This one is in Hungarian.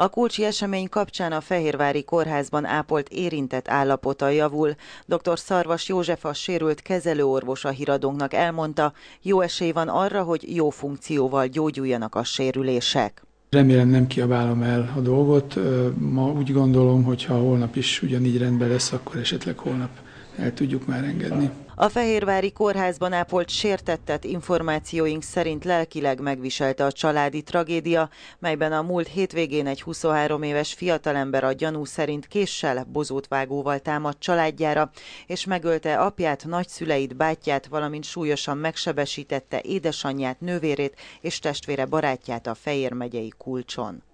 A kulcsi esemény kapcsán a Fehérvári Kórházban ápolt érintett állapota javul. Dr. Szarvas József a sérült kezelőorvos a híradónknak elmondta, jó esély van arra, hogy jó funkcióval gyógyuljanak a sérülések. Remélem nem kiabálom el a dolgot. Ma úgy gondolom, hogy ha holnap is ugyanígy rendben lesz, akkor esetleg holnap el tudjuk már engedni. A Fehérvári kórházban ápolt sértettet információink szerint lelkileg megviselte a családi tragédia, melyben a múlt hétvégén egy 23 éves fiatalember a gyanú szerint késsel, bozótvágóval támadt családjára, és megölte apját, nagyszüleit, bátyját, valamint súlyosan megsebesítette édesanyját, nővérét és testvére barátját a Fehér megyei kulcson.